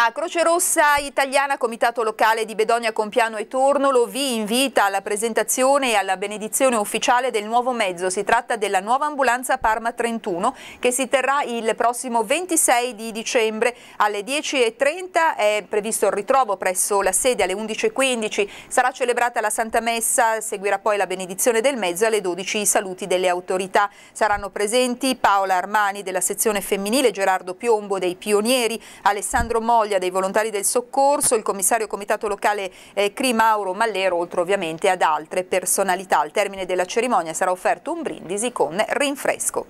La Croce Rossa Italiana Comitato Locale di Bedonia Compiano e Tornolo vi invita alla presentazione e alla benedizione ufficiale del nuovo mezzo. Si tratta della nuova ambulanza Parma 31 che si terrà il prossimo 26 di dicembre alle 10.30. È previsto il ritrovo presso la sede alle 11.15. Sarà celebrata la Santa Messa, seguirà poi la benedizione del mezzo alle 12 i saluti delle autorità. Saranno presenti Paola Armani della sezione femminile, Gerardo Piombo dei Pionieri, Alessandro Moglio Soglia dei Volontari del Soccorso, il commissario comitato locale eh, CRI Mauro Mallero, oltre ovviamente ad altre personalità. Al termine della cerimonia sarà offerto un brindisi con rinfresco.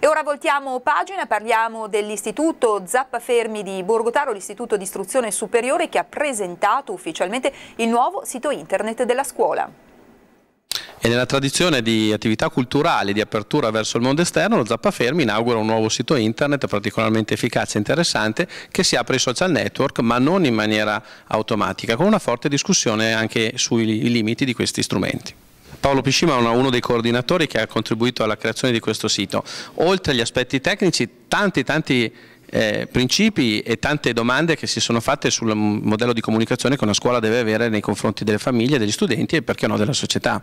E ora voltiamo pagina, parliamo dell'istituto Zappafermi di Borgotaro, l'istituto di istruzione superiore che ha presentato ufficialmente il nuovo sito internet della scuola. E nella tradizione di attività culturali di apertura verso il mondo esterno, lo Zappafermi inaugura un nuovo sito internet particolarmente efficace e interessante che si apre ai social network, ma non in maniera automatica, con una forte discussione anche sui limiti di questi strumenti. Paolo Piscima è uno dei coordinatori che ha contribuito alla creazione di questo sito. Oltre agli aspetti tecnici, tanti tanti eh, principi e tante domande che si sono fatte sul modello di comunicazione che una scuola deve avere nei confronti delle famiglie, degli studenti e perché no della società.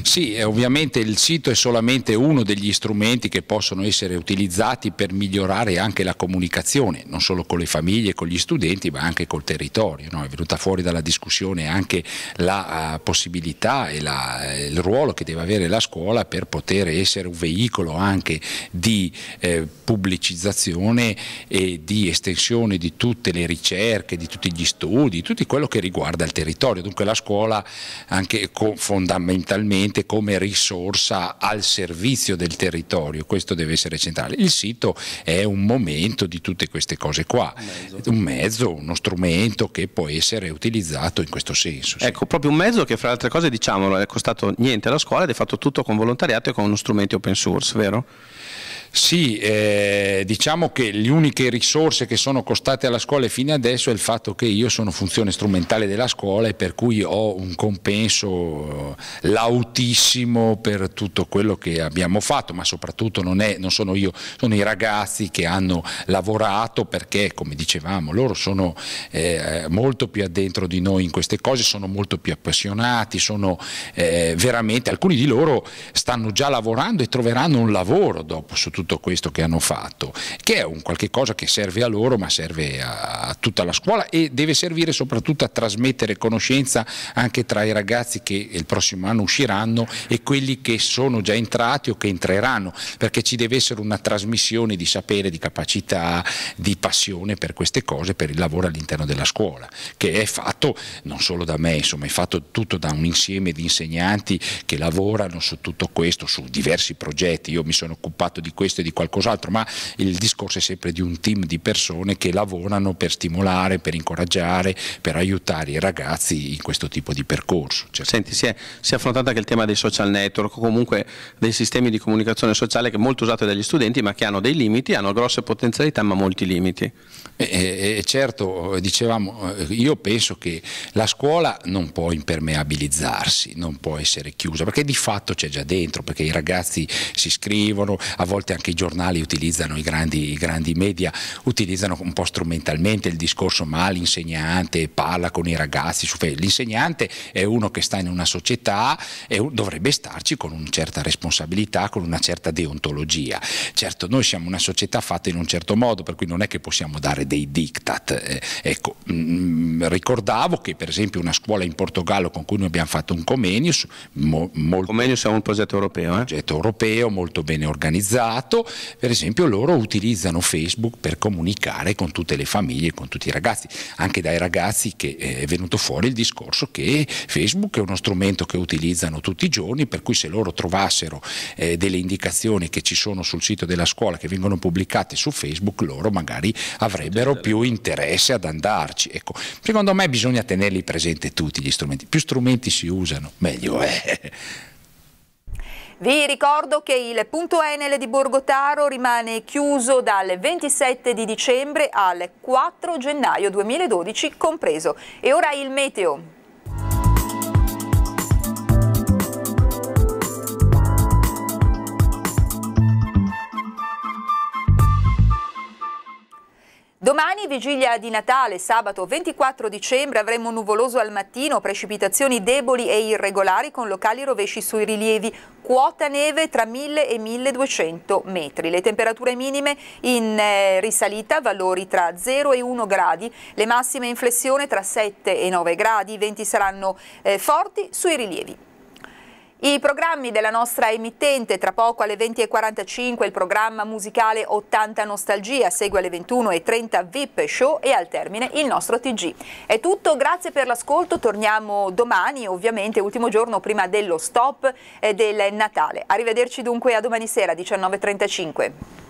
Sì, ovviamente il sito è solamente uno degli strumenti che possono essere utilizzati per migliorare anche la comunicazione, non solo con le famiglie, con gli studenti, ma anche col territorio. No? È venuta fuori dalla discussione anche la uh, possibilità e la, eh, il ruolo che deve avere la scuola per poter essere un veicolo anche di eh, pubblicizzazione e di estensione di tutte le ricerche, di tutti gli studi, di tutto quello che riguarda il territorio. Dunque la scuola anche fondamentalmente veramente come risorsa al servizio del territorio, questo deve essere centrale. Il sito è un momento di tutte queste cose qua, un mezzo, un mezzo uno strumento che può essere utilizzato in questo senso. Sì. Ecco, proprio un mezzo che fra le altre cose diciamolo è costato niente alla scuola ed è fatto tutto con volontariato e con uno strumento open source, vero? Sì, eh, diciamo che le uniche risorse che sono costate alla scuola fino adesso è il fatto che io sono funzione strumentale della scuola e per cui ho un compenso lauto eh, grautissimo per tutto quello che abbiamo fatto, ma soprattutto non, è, non sono io, sono i ragazzi che hanno lavorato perché, come dicevamo, loro sono eh, molto più addentro di noi in queste cose, sono molto più appassionati, sono eh, veramente, alcuni di loro stanno già lavorando e troveranno un lavoro dopo su tutto questo che hanno fatto, che è un qualche cosa che serve a loro, ma serve a, a tutta la scuola e deve servire soprattutto a trasmettere conoscenza anche tra i ragazzi che il prossimo anno usciranno verranno e quelli che sono già entrati o che entreranno, perché ci deve essere una trasmissione di sapere, di capacità, di passione per queste cose, per il lavoro all'interno della scuola, che è fatto non solo da me, insomma è fatto tutto da un insieme di insegnanti che lavorano su tutto questo, su diversi progetti, io mi sono occupato di questo e di qualcos'altro, ma il discorso è sempre di un team di persone che lavorano per stimolare, per incoraggiare, per aiutare i ragazzi in questo tipo di percorso. Certo. Senti, si è, si è affrontata anche il tema tema dei social network comunque dei sistemi di comunicazione sociale che è molto usato dagli studenti ma che hanno dei limiti, hanno grosse potenzialità ma molti limiti. E, e certo, dicevamo, io penso che la scuola non può impermeabilizzarsi, non può essere chiusa, perché di fatto c'è già dentro, perché i ragazzi si scrivono, a volte anche i giornali utilizzano, i grandi, i grandi media utilizzano un po' strumentalmente il discorso ma l'insegnante parla con i ragazzi, l'insegnante è uno che sta in una società, è dovrebbe starci con una certa responsabilità, con una certa deontologia. Certo, noi siamo una società fatta in un certo modo, per cui non è che possiamo dare dei diktat. Eh, ecco, mh, mm, ricordavo che per esempio una scuola in Portogallo con cui noi abbiamo fatto un Comenius, mo, molto, Comenius è un progetto europeo, un eh? progetto europeo molto bene organizzato, per esempio loro utilizzano Facebook per comunicare con tutte le famiglie, con tutti i ragazzi, anche dai ragazzi che eh, è venuto fuori il discorso che Facebook è uno strumento che utilizzano tutti tutti i giorni, per cui se loro trovassero eh, delle indicazioni che ci sono sul sito della scuola, che vengono pubblicate su Facebook, loro magari avrebbero più interesse ad andarci. Ecco, secondo me bisogna tenerli presenti tutti gli strumenti, più strumenti si usano, meglio è. Vi ricordo che il punto Enel di Borgotaro rimane chiuso dal 27 di dicembre al 4 gennaio 2012 compreso. E ora il meteo. Domani vigilia di Natale, sabato 24 dicembre, avremo nuvoloso al mattino, precipitazioni deboli e irregolari con locali rovesci sui rilievi, quota neve tra 1000 e 1200 metri. Le temperature minime in eh, risalita, valori tra 0 e 1 gradi, le massime in flessione tra 7 e 9 gradi, i venti saranno eh, forti sui rilievi. I programmi della nostra emittente, tra poco alle 20.45 il programma musicale 80 Nostalgia, segue alle 21.30 VIP Show e al termine il nostro TG. È tutto, grazie per l'ascolto, torniamo domani, ovviamente ultimo giorno prima dello stop eh, del Natale. Arrivederci dunque a domani sera 19.35.